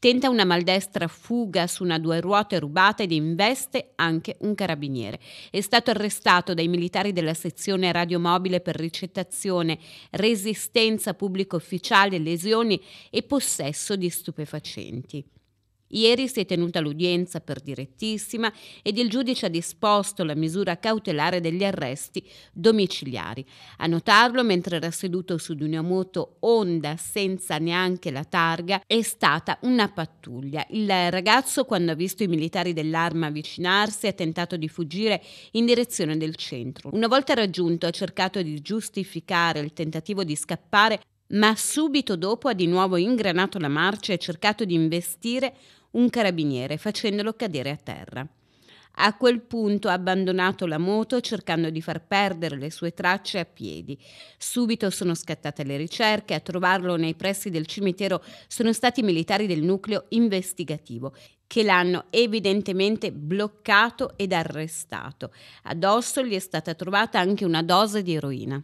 Tenta una maldestra fuga su una due ruote rubata ed investe anche un carabiniere. È stato arrestato dai militari della sezione radiomobile per ricettazione, resistenza pubblico ufficiale, lesioni e possesso di stupefacenti. Ieri si è tenuta l'udienza per direttissima ed il giudice ha disposto la misura cautelare degli arresti domiciliari. A notarlo, mentre era seduto su di una moto Honda senza neanche la targa, è stata una pattuglia. Il ragazzo, quando ha visto i militari dell'arma avvicinarsi, ha tentato di fuggire in direzione del centro. Una volta raggiunto, ha cercato di giustificare il tentativo di scappare ma subito dopo ha di nuovo ingranato la marcia e cercato di investire un carabiniere facendolo cadere a terra. A quel punto ha abbandonato la moto cercando di far perdere le sue tracce a piedi. Subito sono scattate le ricerche, a trovarlo nei pressi del cimitero sono stati i militari del nucleo investigativo che l'hanno evidentemente bloccato ed arrestato. Addosso gli è stata trovata anche una dose di eroina.